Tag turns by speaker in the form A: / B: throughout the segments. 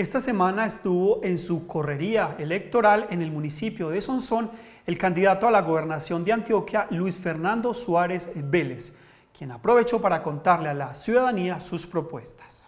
A: Esta semana estuvo en su correría electoral en el municipio de Sonsón el candidato a la gobernación de Antioquia, Luis Fernando Suárez Vélez, quien aprovechó para contarle a la ciudadanía sus propuestas.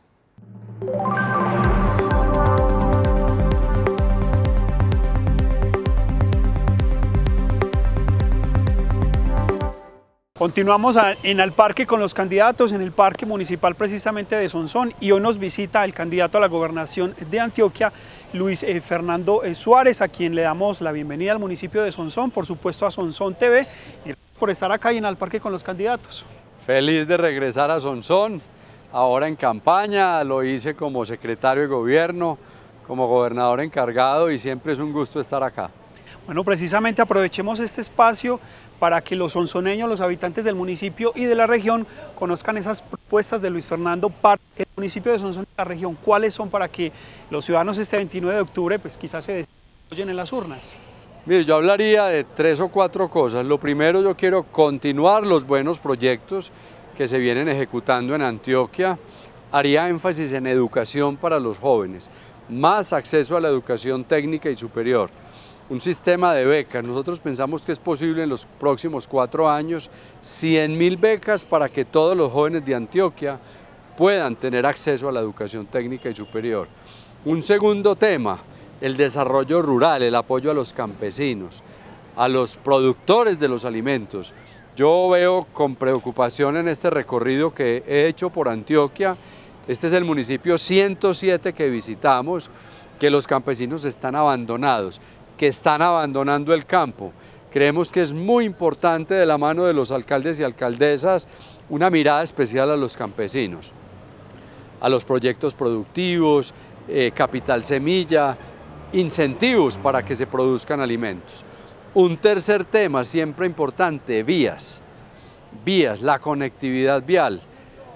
A: Continuamos en el parque con los candidatos, en el parque municipal precisamente de Sonsón y hoy nos visita el candidato a la gobernación de Antioquia, Luis eh, Fernando eh, Suárez, a quien le damos la bienvenida al municipio de Sonsón, por supuesto a Sonsón TV, eh, por estar acá y en el parque con los candidatos.
B: Feliz de regresar a Sonsón, ahora en campaña, lo hice como secretario de gobierno, como gobernador encargado y siempre es un gusto estar acá.
A: Bueno, precisamente aprovechemos este espacio para que los sonzoneños, los habitantes del municipio y de la región conozcan esas propuestas de Luis Fernando para el municipio de Sonsón y la región, cuáles son para que los ciudadanos este 29 de octubre pues quizás se desarrollen en las urnas. Mire, yo hablaría
B: de tres o cuatro cosas. Lo primero, yo quiero continuar los buenos proyectos que se vienen ejecutando en Antioquia. Haría énfasis en educación para los jóvenes, más acceso a la educación técnica y superior un sistema de becas. Nosotros pensamos que es posible en los próximos cuatro años 100.000 becas para que todos los jóvenes de Antioquia puedan tener acceso a la educación técnica y superior. Un segundo tema, el desarrollo rural, el apoyo a los campesinos, a los productores de los alimentos. Yo veo con preocupación en este recorrido que he hecho por Antioquia, este es el municipio 107 que visitamos, que los campesinos están abandonados que están abandonando el campo. Creemos que es muy importante de la mano de los alcaldes y alcaldesas una mirada especial a los campesinos, a los proyectos productivos, eh, capital semilla, incentivos para que se produzcan alimentos. Un tercer tema siempre importante, vías, vías, la conectividad vial.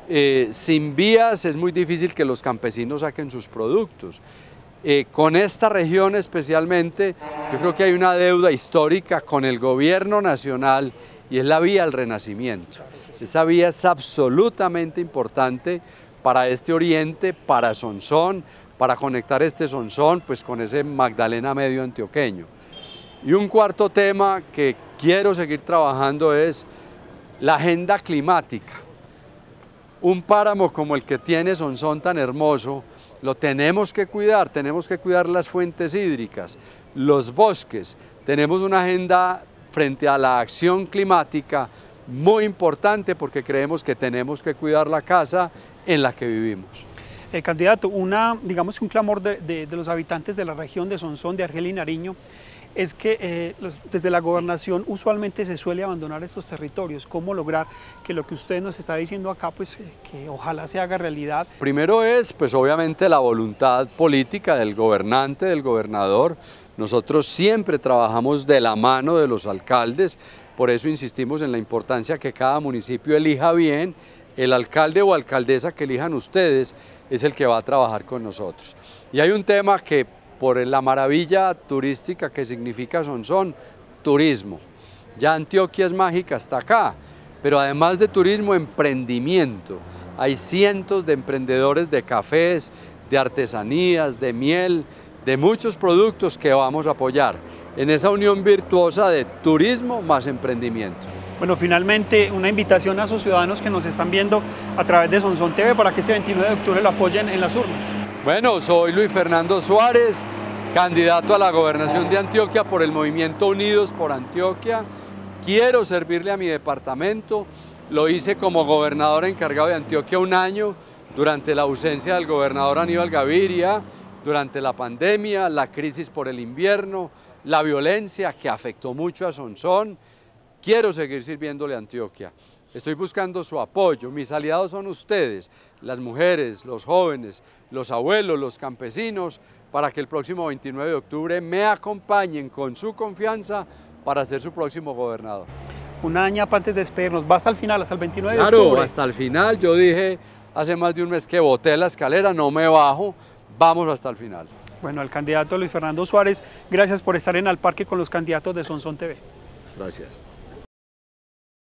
B: Eh, sin vías es muy difícil que los campesinos saquen sus productos. Eh, con esta región especialmente, yo creo que hay una deuda histórica con el gobierno nacional y es la vía al renacimiento. Esa vía es absolutamente importante para este oriente, para Sonsón, para conectar este Sonsón pues, con ese Magdalena medio antioqueño. Y un cuarto tema que quiero seguir trabajando es la agenda climática. Un páramo como el que tiene Sonsón tan hermoso, lo tenemos que cuidar, tenemos que cuidar las fuentes hídricas, los bosques. Tenemos una agenda frente a la acción climática muy importante porque creemos que
A: tenemos que cuidar la casa en la que vivimos. Eh, candidato, una, digamos que un clamor de, los habitantes de la región de Sonsón, de Argel y Nariño, es que eh, desde la gobernación usualmente se suele abandonar estos territorios. ¿Cómo lograr que lo que usted nos está diciendo acá, pues eh, que ojalá se haga realidad?
B: Primero es, pues obviamente, la voluntad política del gobernante, del gobernador. Nosotros siempre trabajamos de la mano de los alcaldes, por eso insistimos en la importancia que cada municipio elija bien el alcalde o alcaldesa que elijan ustedes es el que va a trabajar con nosotros. Y hay un tema que por la maravilla turística que significa Sonsón, turismo. Ya Antioquia es mágica hasta acá, pero además de turismo, emprendimiento. Hay cientos de emprendedores de cafés, de artesanías, de miel, de muchos productos que vamos a apoyar en esa unión virtuosa de
A: turismo más emprendimiento. Bueno, finalmente una invitación a sus ciudadanos que nos están viendo a través de Sonson TV para que este 29 de octubre lo apoyen en las urnas. Bueno, soy Luis
B: Fernando Suárez, candidato a la gobernación de Antioquia por el movimiento Unidos por Antioquia. Quiero servirle a mi departamento. Lo hice como gobernador encargado de Antioquia un año durante la ausencia del gobernador Aníbal Gaviria, durante la pandemia, la crisis por el invierno, la violencia que afectó mucho a Sonsón Quiero seguir sirviéndole a Antioquia. Estoy buscando su apoyo. Mis aliados son ustedes, las mujeres, los jóvenes, los abuelos, los campesinos, para que el próximo 29 de octubre me acompañen con su confianza para
A: ser su próximo gobernador. Una año antes de despedirnos, va hasta el final, hasta el 29 de octubre. Claro, hasta el
B: final. Yo dije hace más de un mes que boté la escalera, no me bajo, vamos hasta el final.
A: Bueno, al candidato Luis Fernando Suárez, gracias por estar en Al Parque con los candidatos de Sonson TV.
B: Gracias.